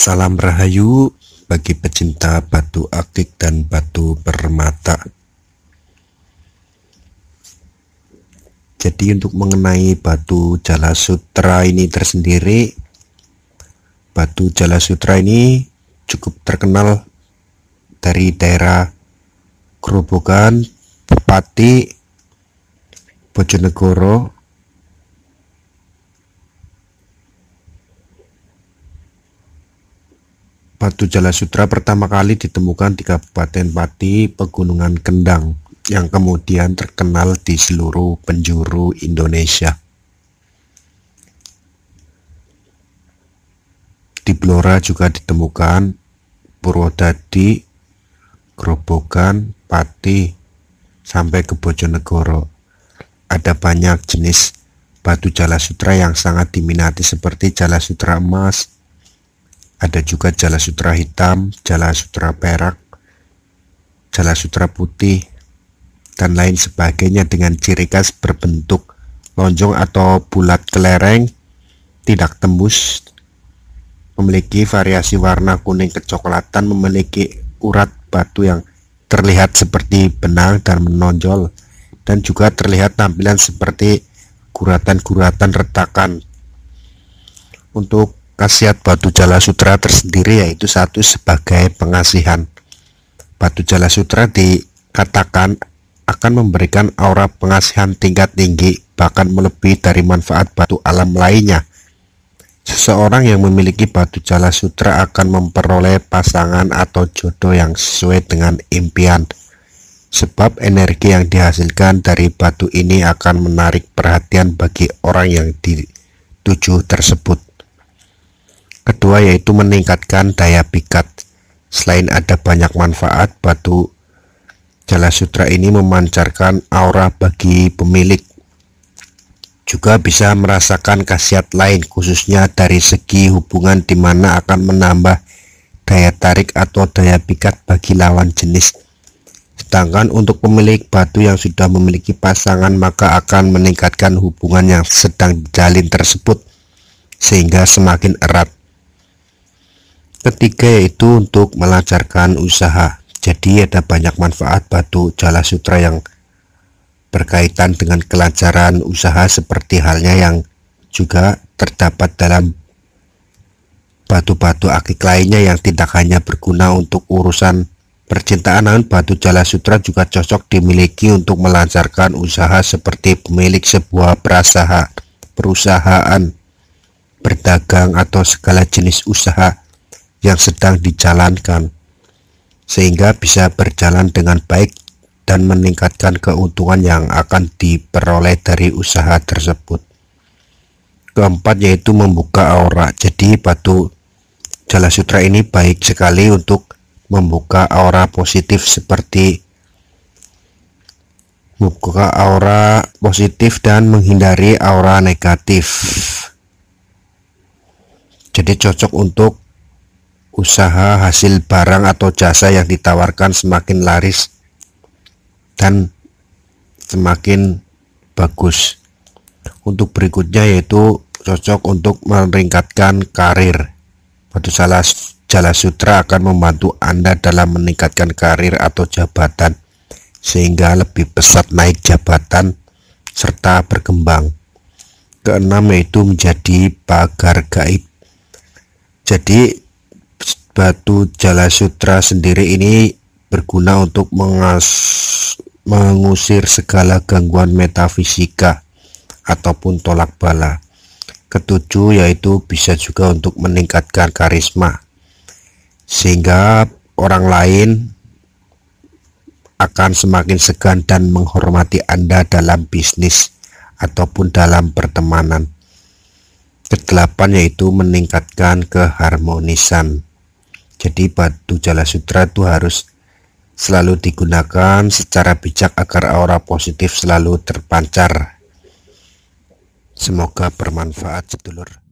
Salam Rahayu bagi pecinta batu akik dan batu permata. Jadi untuk mengenai batu jala sutra ini tersendiri, batu jala sutra ini cukup terkenal dari daerah Kerobokan, Bupati, Bojonegoro, Batu Jala Sutra pertama kali ditemukan di Kabupaten Pati, Pegunungan Kendang, yang kemudian terkenal di seluruh penjuru Indonesia. Di Blora juga ditemukan Purwodadi, Grobogan, Pati, sampai ke Bojonegoro. Ada banyak jenis batu jala sutra yang sangat diminati seperti jala sutra emas, ada juga jala sutra hitam, jala sutra perak, jala sutra putih, dan lain sebagainya dengan ciri khas berbentuk lonjong atau bulat kelereng, tidak tembus, memiliki variasi warna kuning kecoklatan, memiliki urat batu yang terlihat seperti benang dan menonjol, dan juga terlihat tampilan seperti guratan-guratan retakan. Untuk khasiat batu jala sutra tersendiri yaitu satu sebagai pengasihan. Batu jala sutra dikatakan akan memberikan aura pengasihan tingkat tinggi bahkan melebihi dari manfaat batu alam lainnya. Seseorang yang memiliki batu jala sutra akan memperoleh pasangan atau jodoh yang sesuai dengan impian. Sebab energi yang dihasilkan dari batu ini akan menarik perhatian bagi orang yang dituju tersebut. Kedua yaitu meningkatkan daya pikat. Selain ada banyak manfaat, batu jala sutra ini memancarkan aura bagi pemilik. Juga bisa merasakan khasiat lain khususnya dari segi hubungan di mana akan menambah daya tarik atau daya pikat bagi lawan jenis. Sedangkan untuk pemilik batu yang sudah memiliki pasangan maka akan meningkatkan hubungan yang sedang dijalin tersebut sehingga semakin erat. Ketiga yaitu untuk melancarkan usaha. Jadi ada banyak manfaat batu jala sutra yang berkaitan dengan kelancaran usaha seperti halnya yang juga terdapat dalam batu-batu akik lainnya yang tidak hanya berguna untuk urusan percintaan namun batu jala sutra juga cocok dimiliki untuk melancarkan usaha seperti pemilik sebuah perusahaan, perusahaan berdagang atau segala jenis usaha yang sedang dijalankan sehingga bisa berjalan dengan baik dan meningkatkan keuntungan yang akan diperoleh dari usaha tersebut keempat yaitu membuka aura jadi batu jala sutra ini baik sekali untuk membuka aura positif seperti membuka aura positif dan menghindari aura negatif jadi cocok untuk usaha hasil barang atau jasa yang ditawarkan semakin laris dan semakin bagus. Untuk berikutnya yaitu cocok untuk meningkatkan karir. Batu salah jala sutra akan membantu Anda dalam meningkatkan karir atau jabatan sehingga lebih pesat naik jabatan serta berkembang. Keenam yaitu menjadi pagar gaib. Jadi batu jala sutra sendiri ini berguna untuk mengas mengusir segala gangguan metafisika ataupun tolak bala. Ketujuh yaitu bisa juga untuk meningkatkan karisma sehingga orang lain akan semakin segan dan menghormati Anda dalam bisnis ataupun dalam pertemanan. Kedelapan yaitu meningkatkan keharmonisan. Jadi batu jala sutra itu harus selalu digunakan secara bijak agar aura positif selalu terpancar. Semoga bermanfaat sedulur.